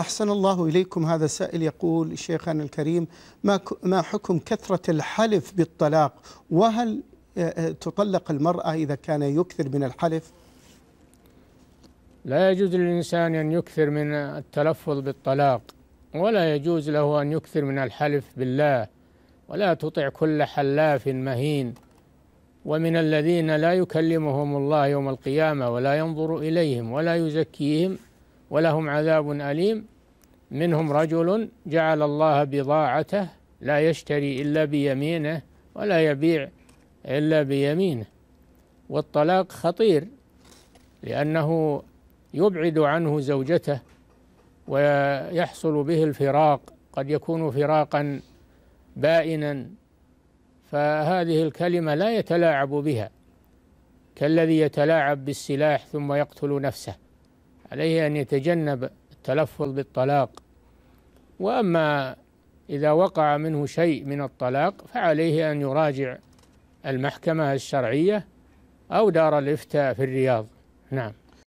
أحسن الله إليكم هذا السائل يقول شيخنا الكريم ما ما حكم كثرة الحلف بالطلاق وهل آه، آه، تطلق المرأة إذا كان يكثر من الحلف لا يجوز للإنسان أن يكثر من التلفظ بالطلاق ولا يجوز له أن يكثر من الحلف بالله ولا تطع كل حلاف مهين ومن الذين لا يكلمهم الله يوم القيامة ولا ينظر إليهم ولا يزكيهم ولهم عذاب أليم منهم رجل جعل الله بضاعته لا يشتري إلا بيمينه ولا يبيع إلا بيمينه والطلاق خطير لأنه يبعد عنه زوجته ويحصل به الفراق قد يكون فراقا بائنا فهذه الكلمة لا يتلاعب بها كالذي يتلاعب بالسلاح ثم يقتل نفسه عليه أن يتجنب التلفظ بالطلاق وأما إذا وقع منه شيء من الطلاق فعليه أن يراجع المحكمة الشرعية أو دار الإفتاء في الرياض نعم